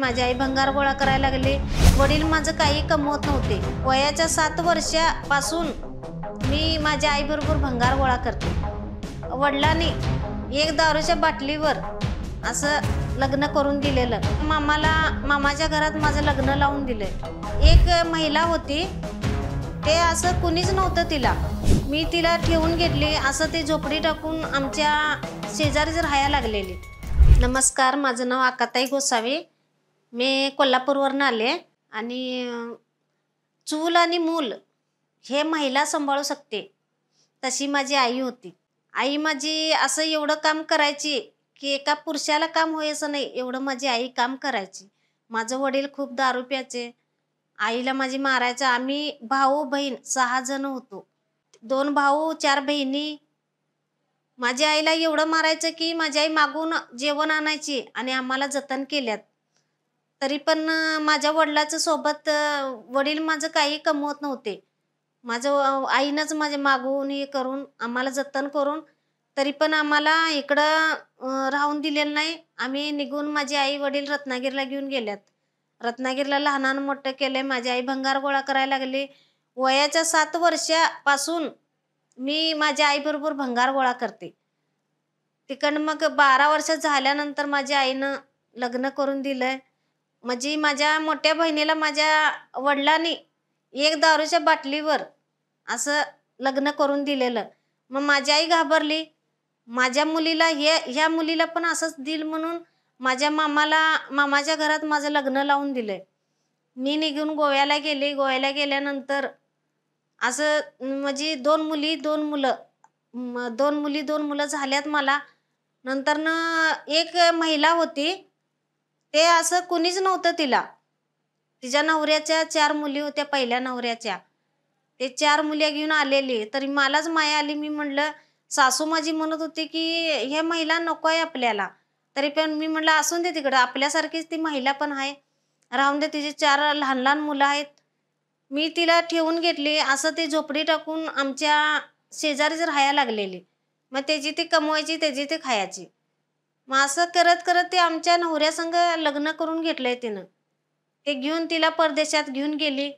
माझी आई भंगार गोळा करायला लागले वडील माझं काही कमवत नव्हते वयाच्या सात वर्षापासून मी माझ्या आईबरोबर भंगार गोळा करते वडिलांनी एक दारूच्या बाटलीवर असं लग्न करून दिलेलं मामाला मामाच्या घरात माझं लग्न लावून दिलं एक महिला होती ते असं कुणीच नव्हतं तिला मी तिला ठेवून घेतली असं ते झोपडी टाकून आमच्या शेजारीच राहायला लागलेली नमस्कार माझं नाव आकाताई गोसावी मी कोल्हापूरवरून आले आणि चूल आणि मूल हे महिला सांभाळू शकते तशी माझी आई होती आई माझी असं एवढं काम करायची की एका पुरुषाला काम असं नाही एवढं माझी आई काम करायची माझं वडील खूप दारू प्याचे आईला माझी मारायचं आम्ही भाऊ बहीण सहा जण होतो दोन भाऊ चार बहिणी माझ्या आईला एवढं मारायचं की माझी आई मागून जेवण आणायची आणि आम्हाला जतन केल्यात तरी पण माझ्या वडिलाचं सोबत वडील माझं काही कमवत नव्हते माझं आईनंच माझे मागून हे करून आम्हाला जतन करून तरी पण आम्हाला इकडं राहून दिलेलं नाही आम्ही निघून माझे आई वडील रत्नागिरीला घेऊन गेल्यात रत्नागिरीला लहानानं मोठं केलं माझी आई भंगार गोळा करायला लागली वयाच्या सात वर्षापासून मी माझ्या आईबरोबर भंगार गोळा करते तिकडं मग बारा वर्ष झाल्यानंतर माझ्या आईनं लग्न करून दिलं म्हणजे माझ्या मोठ्या बहिणीला माझ्या वडिलांनी एक दारूच्या बाटलीवर असं लग्न करून दिलेलं मग माझी आई घाबरली माझ्या मुलीला हे ह्या मुलीला पण असंच दिल म्हणून माझ्या मामाला मामाच्या घरात माझं लग्न लावून दिलं मी निघून गोव्याला गेले गोव्याला गेल्यानंतर असं म्हणजे दोन मुली दोन मुलं दोन मुली दोन मुलं झाल्यात मला नंतरनं एक महिला होती ते असं कुणीच नव्हतं तिला तिच्या नवऱ्याच्या चार मुली होत्या पहिल्या नवऱ्याच्या ते चार मुली घेऊन आलेली तरी मलाच माया आली मी म्हणलं सासू माझी म्हणत होती की हे महिला नको आहे आपल्याला तरी पण मी म्हणलं असून दे तिकडं आपल्यासारखीच ती महिला पण आहे राहून दे तिचे चार लहान लहान मुलं आहेत मी तिला ठेवून घेतली असं ते झोपडी टाकून आमच्या शेजारीच राहायला लागलेली मग त्याची ती कमवायची त्याची ती खायची मग असं करत करत ते आमच्या नवऱ्यासंग लग्न करून घेतलंय तिनं ते घेऊन तिला परदेशात घेऊन गेली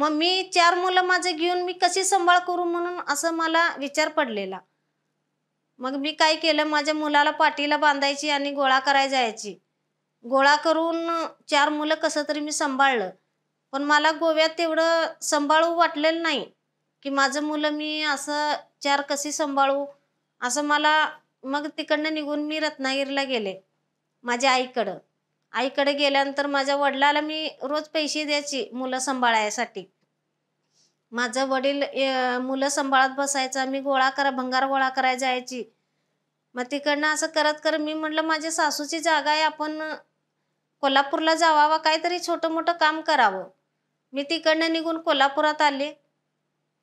मग मी चार मुलं माझे घेऊन मी कशी सांभाळ करू म्हणून असं मला विचार पडलेला मग मी काय केलं माझ्या मुलाला पाठीला बांधायची आणि गोळा करायला जायची गोळा करून चार मुलं कसं तरी मी सांभाळलं पण मला गोव्यात तेवढं सांभाळू वाटलेलं नाही की माझं मुलं मी असं चार कशी सांभाळू असं मला मग तिकडनं निघून मी रत्नागिरीला गेले माझ्या आईकडं आईकडे गेल्यानंतर माझ्या वडिलाला मी रोज पैसे द्यायची मुलं सांभाळायसाठी माझं वडील मुलं सांभाळत बसायचा मी गोळा करा भंगार गोळा करायला जायची मग तिकडनं असं करत करत मी म्हटलं माझ्या सासूची जागा आहे आपण कोल्हापूरला जावावा काहीतरी छोटं मोठं काम करावं मी तिकडनं निघून कोल्हापुरात आले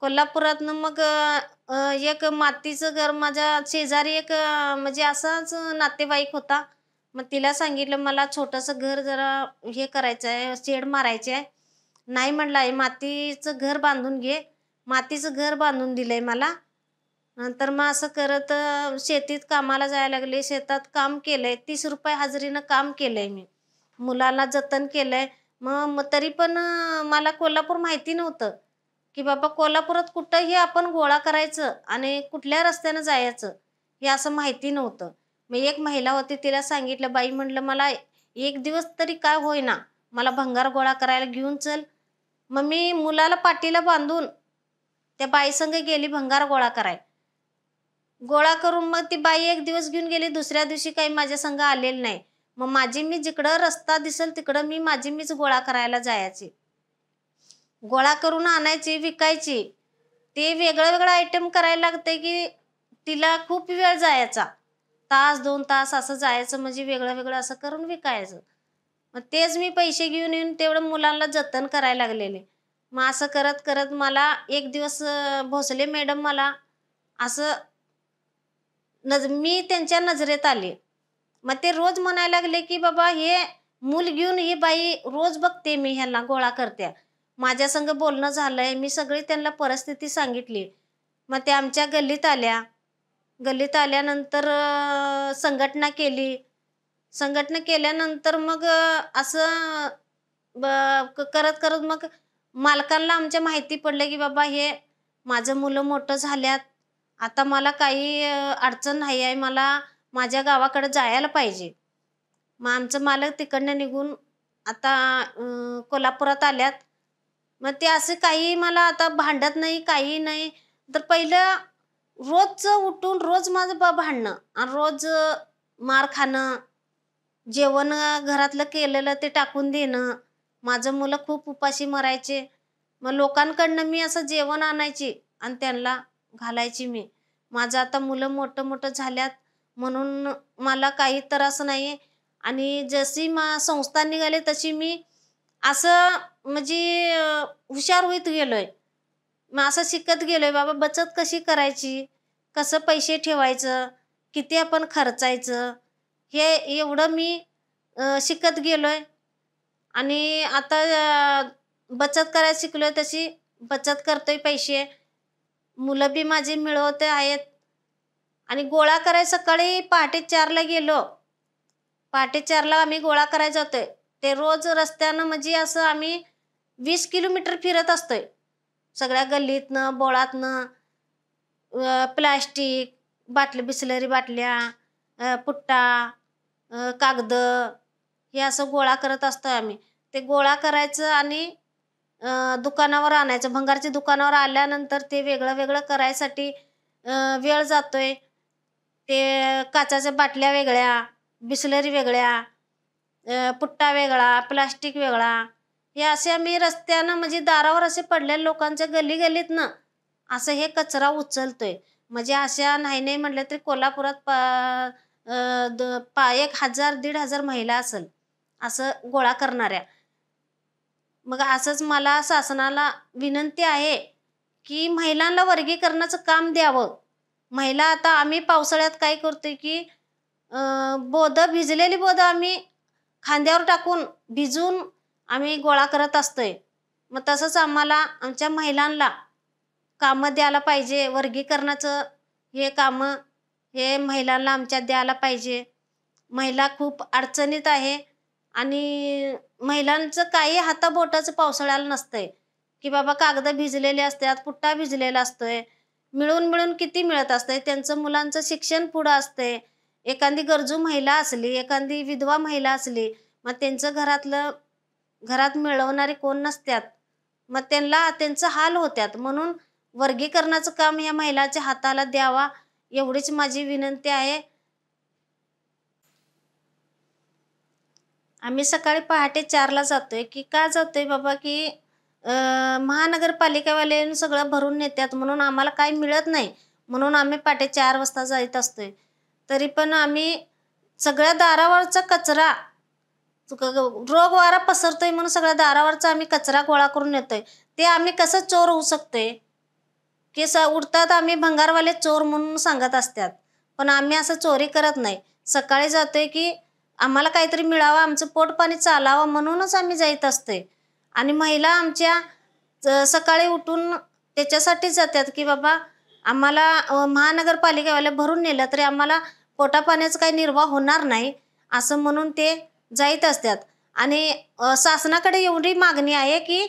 कोल्हापुरातनं मग एक मातीचं घर माझ्या शेजारी एक म्हणजे असाच नातेवाईक होता मग तिला सांगितलं मला छोटंसं घर जरा हे करायचं आहे शेड मारायचे आहे नाही म्हणलं आहे मातीचं घर बांधून घे मातीचं घर बांधून दिलंय मला नंतर मग असं करत शेतीत कामाला जायला लागले शेतात काम केलं तीस रुपये हजेरीनं काम केलं मी मुलाला जतन केलं मग तरी पण मला कोल्हापूर माहिती नव्हतं की बाबा कोल्हापुरात कुठंही आपण गोळा करायचं आणि कुठल्या रस्त्यानं जायचं हे असं माहिती नव्हतं मी एक महिला होती तिला सांगितलं बाई म्हटलं मला एक दिवस तरी काय होईना मला भंगार गोळा करायला घेऊन चल मग मी मुलाला पाटीला बांधून त्या बाईसंग गेली भंगार गोळा कराय गोळा करून मग ती बाई एक दिवस घेऊन गेली दुसऱ्या दिवशी काही माझ्या संघ आलेलं नाही मग माझी मी जिकडं रस्ता दिसेल तिकडं मी माझी मीच गोळा करायला जायची गोळा करून आणायची विकायची ते वेगळं वेगळं आयटम करायला लागते की तिला खूप वेळ जायचा तास दोन तास असं जायचं म्हणजे वेगळं वेगळं असं करून विकायचं मग तेच मी पैसे घेऊन येऊन तेवढं मुलांना जतन करायला लागलेले मग असं करत करत मला एक दिवस भोसले मॅडम मला असं नज मी त्यांच्या नजरेत आले मग ते रोज म्हणायला लागले की बाबा हे मूल घेऊन ही बाई रोज बघते मी ह्यांना गोळा करत्या माझ्या बोलणं झालं आहे मी सगळी त्यांना परिस्थिती सांगितली मग ते आमच्या गल्लीत आल्या गल्लीत आल्यानंतर संघटना केली संघटना केल्यानंतर मग असं करत करत मग मालकांना आमच्या माहिती पडलं की बाबा हे माझं मुलं मोठं झाल्यात आता मला काही अडचण नाही आहे मला माझ्या गावाकडे जायला पाहिजे मग आमचं मालक तिकडनं निघून आता कोल्हापुरात आल्यात मग ते असं काही मला आता भांडत नाही काही नाही तर पहिलं रोजचं उठून रोज माझं बा भांडणं आणि रोज मार खाणं जेवण घरातलं केलेलं ते टाकून देणं माझं मुलं खूप उपाशी मरायचे मग लोकांकडनं मी असं जेवण आणायची आणि त्यांना घालायची मी माझं आता मुलं मोठं मोठं झाल्यात म्हणून मला काही त्रास नाही आणि जशी मा संस्था निघाली तशी मी असं म्हणजे हुशार होईत गेलोय मग असं शिकत गेलोय बाबा बचत कशी करायची कसं पैसे ठेवायचं किती आपण खर्चायचं हे एवढं मी शिकत गेलोय आणि आता बचत करायला शिकलोय तशी बचत करतोय पैसे मुलं बी माझे मिळवते आहेत आणि गोळा करायला सकाळी पहाटे चारला गेलो पहाटे चारला आम्ही गोळा करायला जातोय ते रोज रस्त्यानं म्हणजे असं आम्ही वीस किलोमीटर फिरत असतोय सगळ्या गल्लीतनं बोळातनं प्लॅस्टिक बाटली बिसलरी बाटल्या पुट्टा कागद हे असं गोळा करत असतो आम्ही ते गोळा करायचं आणि दुकानावर आणायचं भंगारच्या दुकानावर आल्यानंतर ते वेगळं वेगळं करायसाठी वेळ जातोय ते काचाच्या बाटल्या वेगळ्या बिसलरी वेगळ्या पुट्टा वेगळा प्लास्टिक वेगळा हे असे आम्ही रस्त्यानं म्हणजे दारावर असे पडलेल्या लोकांच्या गल्ली न असं हे कचरा उचलतोय म्हणजे अशा नाही नाही म्हटलं तरी कोल्हापुरात पा पा एक हजार दीड हजार महिला असेल असं गोळा करणाऱ्या मग असंच मला शासनाला विनंती आहे की महिलांना वर्गीकरणाचं काम द्यावं महिला आता आम्ही पावसाळ्यात काय करतोय की बोधं भिजलेली बोधं आम्ही खांद्यावर टाकून भिजून आम्ही गोळा करत असतोय मग तसंच आम्हाला आमच्या महिलांना कामं द्यायला पाहिजे वर्गीकरणाचं हे कामं हे महिलांना आमच्या द्यायला पाहिजे महिला खूप अडचणीत आहे आणि महिलांचं काही हाताबोटाचं पावसाळ्याला नसतंय की बाबा कागद भिजलेले असतात पुट्टा भिजलेला असतोय मिळून मिळून किती मिळत असतंय त्यांचं मुलांचं शिक्षण पुढं असतंय एखादी गरजू महिला असली एखादी विधवा महिला असली मग त्यांचं घरातलं घरात मिळवणारे कोण नसत्यात मग त्यांना त्यांचा हाल होत्यात म्हणून वर्गीकरणाचं काम या महिलाच्या हाताला द्यावा एवढीच माझी विनंती आहे आम्ही सकाळी पहाटे चारला जातोय की का जातोय बाबा की महानगरपालिकावाले सगळं भरून नेतात म्हणून आम्हाला काही मिळत नाही म्हणून आम्ही पहाटे चार वाजता जात असतोय तरी पण आम्ही सगळ्या दारावरचा कचरा रोग वारा पसरतोय म्हणून सगळ्या दारावरचा आम्ही कचरा गोळा करून येतोय ते आम्ही कसं चोर होऊ शकतोय की स उठतात आम्ही भंगारवाले चोर म्हणून सांगत असतात पण आम्ही असं चोरी करत नाही सकाळी जातोय की आम्हाला काहीतरी मिळावं आमचं पोटपाणी चालावं म्हणूनच आम्ही जायत असतोय आणि महिला आमच्या सकाळी उठून त्याच्यासाठीच जातात की बाबा आम्हाला महानगरपालिकेवाले भरून नेलं तरी आम्हाला पोटापाण्याचा काही निर्वाह होणार नाही असं म्हणून ते जाईत असतात आणि शासनाकडे एवढी मागणी आहे की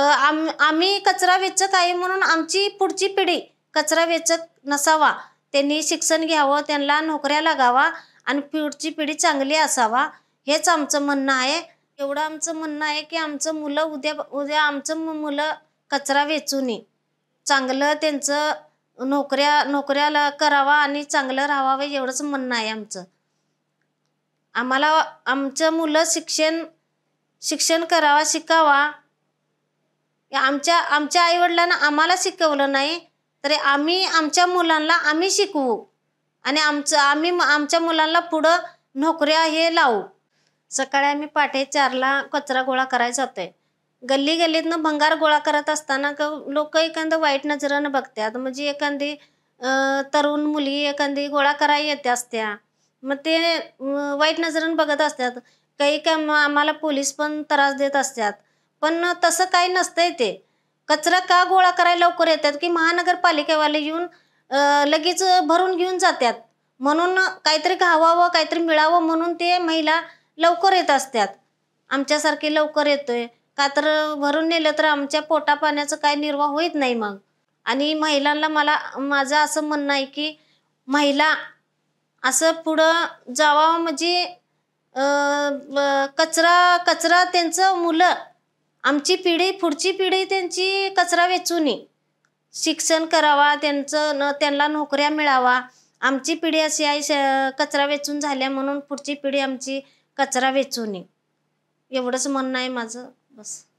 आम आम्ही कचरा वेचक आहे म्हणून आमची पुढची पिढी कचरा वेचक नसावा त्यांनी शिक्षण घ्यावं त्यांना नोकऱ्या लागावा आणि पुढची पिढी चांगली असावा हेच आमचं म्हणणं आहे एवढं आमचं म्हणणं आहे की आमचं मुलं उद्या उद्या आमचं मुलं कचरा वेचू नये चांगलं त्यांचं नोकऱ्या नोकऱ्याला करावा आणि चांगलं राहावं एवढंच म्हणणं आहे आमचं आम्हाला आमचं मुलं शिक्षण शिक्षण करावा शिकावा आमच्या आमच्या आईवडिलांना आम्हाला शिकवलं नाही तरी आम्ही आमच्या मुलांना आम्ही शिकवू आणि आमचं आम्ही आमच्या मुलांना पुढं नोकऱ्या हे लावू सकाळी आम्ही पाटे चारला कचरा गोळा करायचा होतोय गल्ली गल्लीतनं भंगार गोळा करत असताना क लोक एखादं वाईट नजरेनं बघतात म्हणजे एखादी तरुण मुली एखादी गोळा करायला येत असत्या मग ते वाईट नजरेनं बघत असतात काही काम आम्हाला पोलीस पण त्रास देत असतात पण तसं काही नसतंय ते कचरा का गोळा करायला लवकर येतात की महानगरपालिकेवाले येऊन लगेच भरून घेऊन जातात म्हणून काहीतरी घावावं काहीतरी मिळावं म्हणून ते महिला लवकर येत असतात आमच्यासारखे लवकर येतोय तर भरून नेलं तर आमच्या पोटापाण्याचं काय निर्वाह होत नाही मग आणि महिलांना मला माझं असं म्हणणं आहे की महिला असं पुढं जावा म्हणजे कचरा कचरा त्यांचं मुलं आमची पिढी पुढची पिढी त्यांची कचरा वेचून शिक्षण करावा त्यांचं न त्यांना नोकऱ्या मिळावा आमची पिढी अशी आहे कचरा वेचून झाल्या म्हणून पुढची पिढी आमची कचरा वेचून एवढंच म्हणणं आहे माझं was